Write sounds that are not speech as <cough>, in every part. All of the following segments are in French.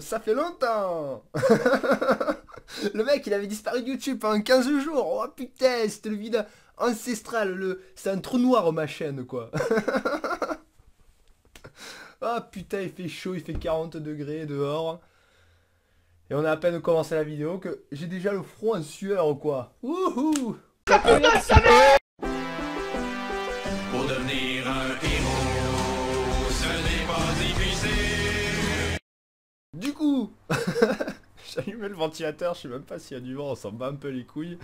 ça fait longtemps <laughs> Le mec, il avait disparu de YouTube en 15 jours. Oh putain, c'était le vide ancestral. Le... C'est un trou noir, ma chaîne, quoi. oh <laughs> putain, il fait chaud, il fait 40 degrés dehors. Et on a à peine commencé la vidéo que j'ai déjà le front en sueur, quoi. Wouhou Du coup, <laughs> j'allumais le ventilateur, je sais même pas s'il y a du vent, on s'en bat un peu les couilles.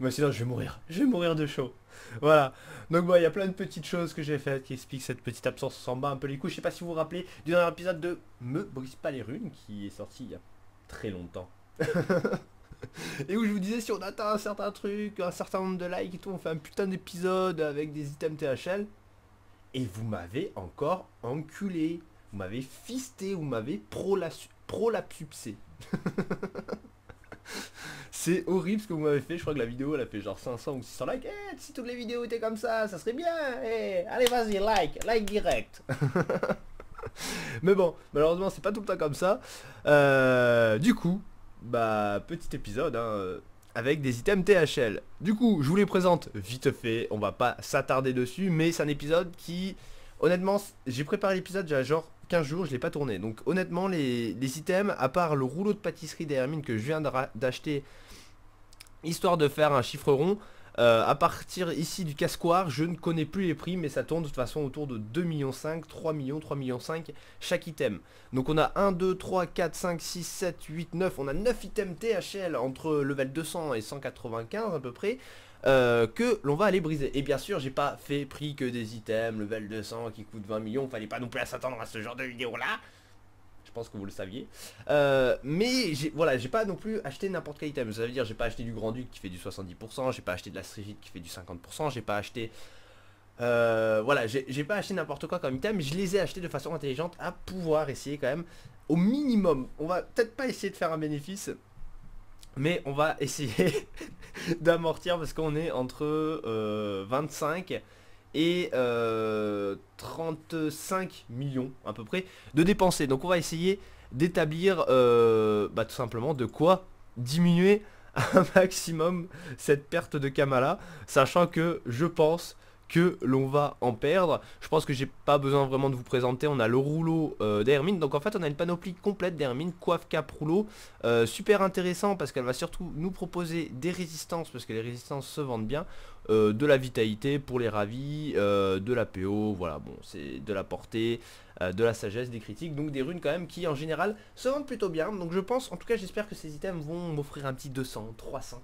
Mais sinon, je vais mourir. Je vais mourir de chaud. Voilà. Donc bon, il y a plein de petites choses que j'ai faites qui expliquent cette petite absence. On s'en bat un peu les couilles. Je sais pas si vous vous rappelez du dernier épisode de Me brise pas les runes qui est sorti il y a très longtemps. <laughs> et où je vous disais si on atteint un certain truc, un certain nombre de likes et tout, on fait un putain d'épisode avec des items THL. Et vous m'avez encore enculé. Vous m'avez fisté, vous m'avez prolapsupsé. <laughs> C'est horrible ce que vous m'avez fait. Je crois que la vidéo, elle a fait genre 500 ou 600 likes. Eh, si toutes les vidéos étaient comme ça, ça serait bien. Eh, allez, vas-y, like, like direct. <laughs> Mais bon, malheureusement, c'est pas tout le temps comme ça. Euh, du coup, bah, petit épisode hein, avec des items THL. Du coup, je vous les présente vite fait. On va pas s'attarder dessus, mais c'est un épisode qui Honnêtement, j'ai préparé l'épisode déjà genre 15 jours, je l'ai pas tourné. Donc honnêtement, les, items, à part le rouleau de pâtisserie d'Hermine que je viens d'acheter, histoire de faire un chiffre rond, euh, à partir ici du casquoir, je ne connais plus les prix, mais ça tourne de toute façon autour de 2,5 millions 5, 3 millions, 3 millions 5 chaque item. Donc on a 1, 2, 3, 4, 5, 6, 7, 8, 9, on a 9 items THL entre level 200 et 195 à peu près. Euh, que l'on va aller briser. Et bien sûr, j'ai pas fait prix que des items, level 200 qui coûte 20 millions, fallait pas non plus s'attendre à ce genre de vidéo là. Je pense que vous le saviez. Euh, mais voilà, j'ai pas non plus acheté n'importe quel item. Ça veut dire j'ai pas acheté du Grand Duc qui fait du 70%, j'ai pas acheté de la Strigite qui fait du 50%, j'ai pas acheté euh, voilà, j'ai pas acheté n'importe quoi comme item, je les ai achetés de façon intelligente à pouvoir essayer quand même au minimum. On va peut-être pas essayer de faire un bénéfice, mais on va <laughs> essayer d'amortir parce qu'on est entre 25 euh, et 35 euh, millions à peu près de dépenser. Donc on va essayer d'établir euh, bah, tout simplement de quoi diminuer <laughs> un maximum cette perte de Kamala, sachant que je pense que l'on va en perdre. Je pense que j'ai pas besoin vraiment de vous présenter, on a le rouleau euh, d'Hermine, donc en fait on a une panoplie complète d'Hermine, coiffe, cap, rouleau, euh, super intéressant parce qu'elle va surtout nous proposer des résistances, parce que les résistances se vendent bien, euh, de la vitalité pour les ravis, de la PO, voilà, bon, c'est de la portée, euh, de la sagesse, des critiques, donc des runes quand même qui en général se vendent plutôt bien. Donc je pense, en tout cas j'espère que ces items vont m'offrir un petit 200, 300,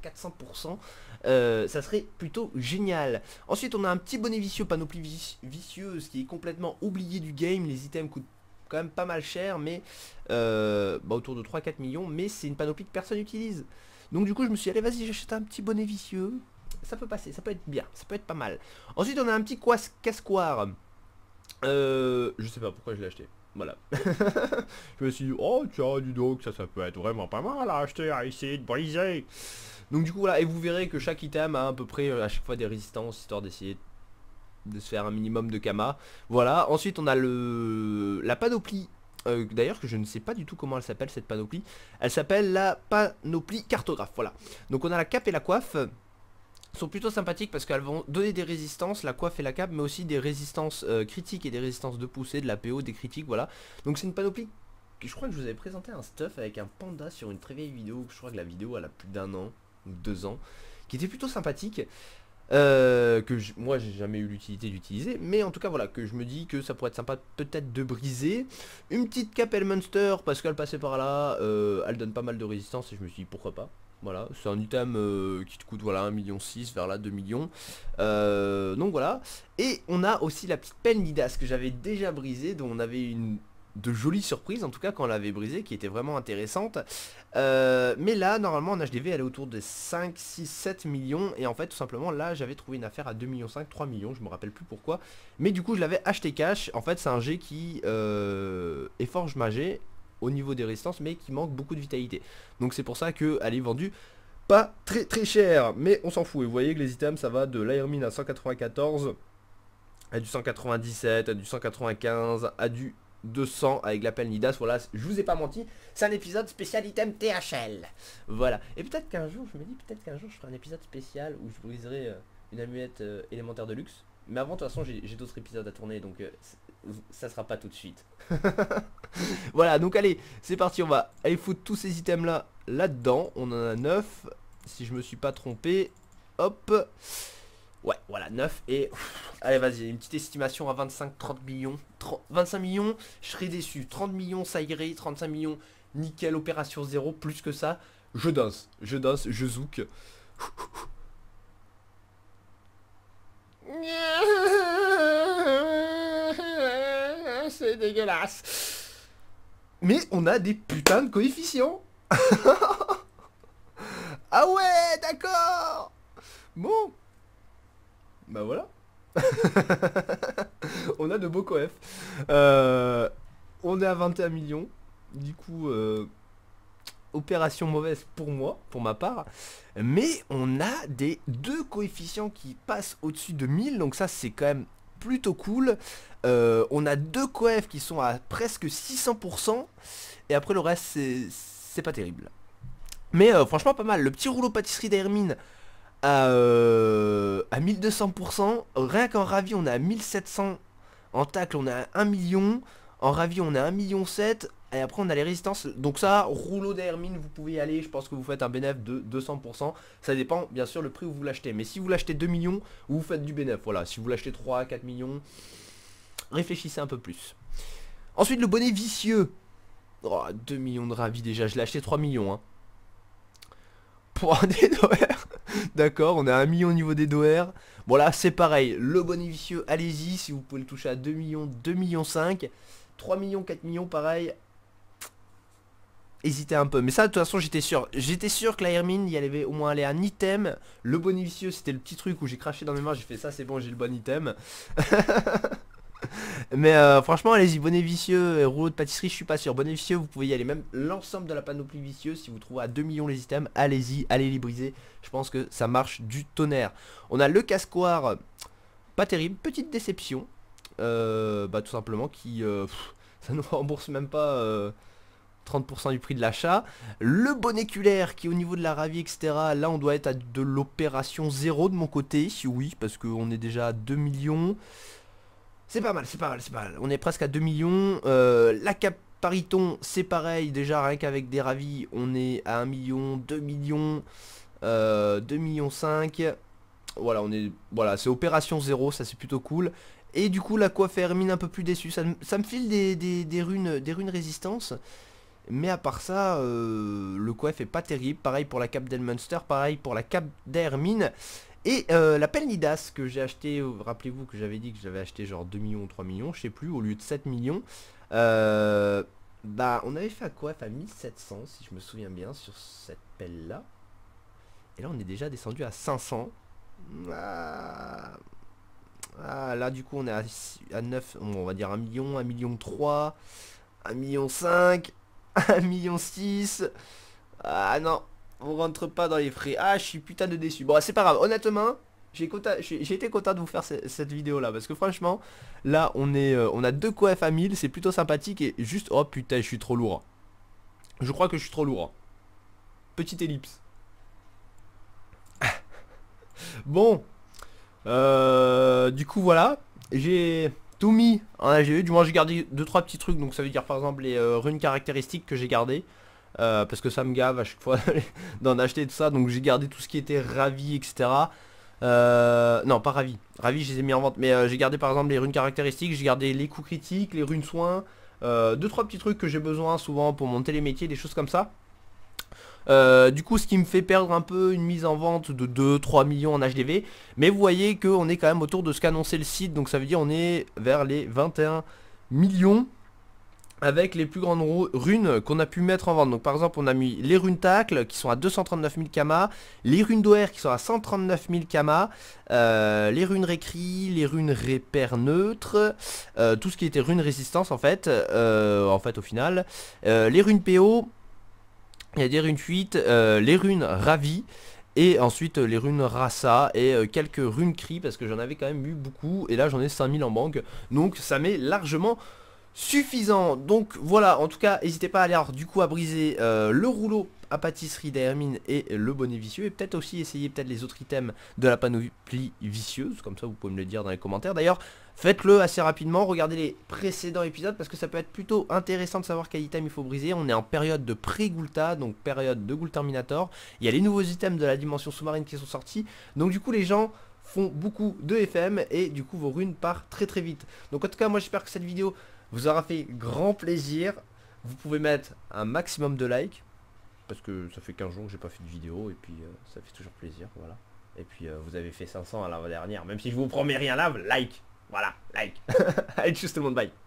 400%, ça serait plutôt génial. Ensuite on a un petit bonnet vicieux, panoplie vicieuse qui est complètement oublié du game, les items coûtent quand même pas mal cher, mais euh, bah, autour de 3-4 millions, mais c'est une panoplie que personne n'utilise. Donc du coup je me suis dit allez vas-y j'achète un petit bonnet vicieux, ça peut passer, ça peut être bien, ça peut être pas mal. Ensuite on a un petit casquoir euh, je sais pas pourquoi je l'ai acheté. Voilà. <laughs> je me suis dit, oh tiens, du donc, ça, ça peut être vraiment pas mal à acheter, à essayer de briser. Donc du coup, voilà, et vous verrez que chaque item a à peu près euh, à chaque fois des résistances, histoire d'essayer de se faire un minimum de kama. Voilà, ensuite on a le la panoplie. Euh, d'ailleurs que je ne sais pas du tout comment elle s'appelle cette panoplie Elle s'appelle la panoplie cartographe Voilà Donc on a la cape et la coiffe sont plutôt sympathiques parce qu'elles vont donner des résistances, la coiffe et la cape, mais aussi des résistances euh, critiques et des résistances de poussée, de la PO, des critiques, voilà. Donc c'est une panoplie, que je crois que je vous avais présenté un stuff avec un panda sur une très vieille vidéo, je crois que la vidéo elle a plus d'un an, ou deux ans, qui était plutôt sympathique. Euh, que moi j'ai jamais eu l'utilité d'utiliser mais en tout cas voilà que je me dis que ça pourrait être sympa peut-être de briser une petite cape monster parce qu'elle passait par là euh, elle donne pas mal de résistance et je me suis dit pourquoi pas voilà, c'est un item euh, qui te coûte voilà 1,6 million vers là 2 millions. Euh, donc voilà. Et on a aussi la petite peine Nidas que j'avais déjà brisée, dont on avait une de jolies surprises en tout cas quand on l'avait brisée qui était vraiment intéressante euh, mais là normalement en HDV elle est autour de 5, 6, 7 millions et en fait tout simplement là j'avais trouvé une affaire à 2,5 millions 5, 3 millions je me rappelle plus pourquoi mais du coup je l'avais acheté cash en fait c'est un G qui est Forge Magé au niveau des résistances mais qui manque beaucoup de vitalité. Donc c'est pour ça que elle est vendue pas très très cher, mais on s'en fout. Et vous voyez que les items, ça va de l'airmine à 194, à du 197, à du 195, à du 200 avec l'appel Nidas. Voilà, je vous ai pas menti, c'est un épisode spécial item THL. Voilà. Et peut-être qu'un jour, je me dis, peut-être qu'un jour, je ferai un épisode spécial où je briserai euh, une amulette euh, élémentaire de luxe. Mais avant, de toute façon, j'ai d'autres épisodes à tourner, donc euh, ça sera pas tout de suite. <laughs> voilà, donc allez, c'est parti, on va aller foutre tous ces items-là là-dedans. On en a 9, si je me suis pas trompé. Hop Ouais, voilà, 9 et... allez, vas-y, une petite estimation à 25, 30 millions. 25 millions, je serai déçu. 30 millions, ça irait. 35 millions, nickel, opération 0, plus que ça. Je danse, je danse, je zouk. <laughs> C'est dégueulasse. Mais on a des putains de coefficients. <laughs> ah ouais, d'accord. Bon. Bah voilà. <laughs> on a de beaux coefs. Euh, on est à 21 millions. Du coup... Euh opération mauvaise pour moi, pour ma part. Mais on a des deux coefficients qui passent au-dessus de 1000, donc ça c'est quand même plutôt cool. Euh, on a deux coefs qui sont à presque 600%, et après le reste c'est pas terrible. Mais euh, franchement pas mal, le petit rouleau pâtisserie d'Hermine à, euh, à 1200%, rien qu'en ravi on a 1700, en tacle on a 1 million, en ravi on a 1 million 7, et après on a les résistances. Donc ça, rouleau d'hermine, vous pouvez y aller. Je pense que vous faites un bénéfice de 200%. Ça dépend bien sûr le prix où vous l'achetez. Mais si vous l'achetez 2 millions, vous faites du bénéfice. Voilà, si vous l'achetez 3, 4 millions, réfléchissez un peu plus. Ensuite le bonnet vicieux. 2 millions de ravis déjà, je l'ai acheté 3 millions. Hein. Pour un <laughs> D'accord, on a 1 million au niveau des doers Bon là c'est pareil, le bonnet vicieux, allez-y, si vous pouvez le toucher à 2 millions, 2 millions 5. 3 millions, 4 millions, pareil, hésiter un peu. Mais ça, de toute façon, j'étais sûr. J'étais sûr que la Hermine, il y avait au moins aller un item. Le vicieux c'était le petit truc où j'ai craché dans mes mains. J'ai fait ça, c'est bon, j'ai le bon item. <laughs> Mais euh, franchement, allez-y, bonnet vicieux et euh, rouleau de pâtisserie, je suis pas sûr. Bonnet vicieux, vous pouvez y aller. Même l'ensemble de la panoplie vicieuse, si vous trouvez à 2 millions les items, allez-y, allez les briser. Je pense que ça marche du tonnerre. On a le cascoir, euh, pas terrible, petite déception. bah tout simplement, qui... ça nous <laughs> rembourse même pas... 30% du prix de l'achat. Le bonéculaire qui est au niveau de la ravie, etc. Là, on doit être à de l'opération 0 de mon côté. si Oui, parce qu'on est déjà à 2 millions. C'est pas mal, c'est pas mal, c'est pas mal. On est presque à 2 millions. Euh, la capariton, c'est pareil. Déjà, rien qu'avec des ravis, on est à 1 million, 2 millions, 2 euh, millions 5. Voilà, on est. Voilà, c'est opération 0, ça c'est plutôt cool. Et du coup, la coiffe hermine un peu plus déçue. Ça, me file des, runes, des runes résistance. Mais à part ça, euh, le coef est pas terrible. Pareil pour la cape d'Elmunster, pareil pour la cape d'Hermine. Et euh, la pelle Nidas que j'ai acheté, euh, rappelez-vous que j'avais dit que j'avais acheté genre 2 millions, 3 millions, je sais plus, au lieu de 7 millions. bah on avait fait un coef à 1700 si je me souviens bien sur cette pelle là. Et là on est déjà descendu à 500. Ah, ah, là du coup on est à, à 9, on va dire 1 million, 1 million 3, 1 million 5. 1,6 million Ah non, on rentre pas dans les frais. Ah, je suis putain de déçu. Bon, c'est pas grave. Honnêtement, j'ai été content de vous faire cette vidéo là parce que franchement, là on est euh, on a deux coefs à 1000, c'est plutôt sympathique et juste oh putain, je suis trop lourd. Je crois que je suis trop lourd. Petite ellipse. <laughs> bon. Euh, du coup voilà, j'ai mi, en eu du moins j'ai gardé 2-3 petits trucs, donc ça veut dire par exemple les euh, runes caractéristiques que j'ai gardé euh, parce que ça me gave à chaque fois <laughs> d'en acheter tout ça, donc j'ai gardé tout ce qui était ravi, etc. Euh, non, pas ravi. Ravi, je les ai mis en vente, mais j'ai gardé par exemple les runes caractéristiques, j'ai gardé les coups critiques, les runes soins, 2-3 petits trucs que j'ai besoin souvent pour monter les métiers, des choses comme ça. Euh, du coup ce qui me fait perdre un peu une mise en vente de 2-3 millions en HDV. Mais vous voyez qu'on est quand même autour de ce qu'annonçait le site. Donc ça veut dire on est vers les 21 millions avec les plus grandes runes qu'on a pu mettre en vente. Donc par exemple on a mis les runes tacle qui sont à 239 000 kama, les runes d'Oer qui sont à 139 000 kama, euh, les runes récrit les runes repères Neutre, euh, tout ce qui était runes résistance en fait, en fait au final, les runes PO, y a dire une fuite, euh, les runes Ravi, et ensuite euh, les runes Rasa et euh, quelques runes Cri, parce que j'en avais quand même eu beaucoup, et là j'en ai 5000 en banque, donc ça m'est largement suffisant. Donc voilà, en tout cas, n'hésitez pas à aller du coup à briser euh, le rouleau à pâtisserie d'Hermine et le bonnet vicieux et peut-être aussi essayer peut-être les autres items de la panoplie vicieuse comme ça vous pouvez me le dire dans les commentaires d'ailleurs faites-le assez rapidement regardez les précédents épisodes parce que ça peut être plutôt intéressant de savoir quel item il faut briser on est en période de pré goulta donc période de terminator il y a les nouveaux items de la dimension sous-marine qui sont sortis donc du coup les gens font beaucoup de FM et du coup vos runes partent très très vite. Donc en tout cas moi j'espère que cette vidéo vous aura fait grand plaisir. Vous pouvez mettre un maximum de likes parce que ça fait 15 jours que j'ai pas fait de vidéo et puis euh, ça fait toujours plaisir, voilà. Et puis euh, vous avez fait 500 à la dernière, même si je vous promets rien là, like, voilà, like. <laughs> Allez, juste tout le monde, bye.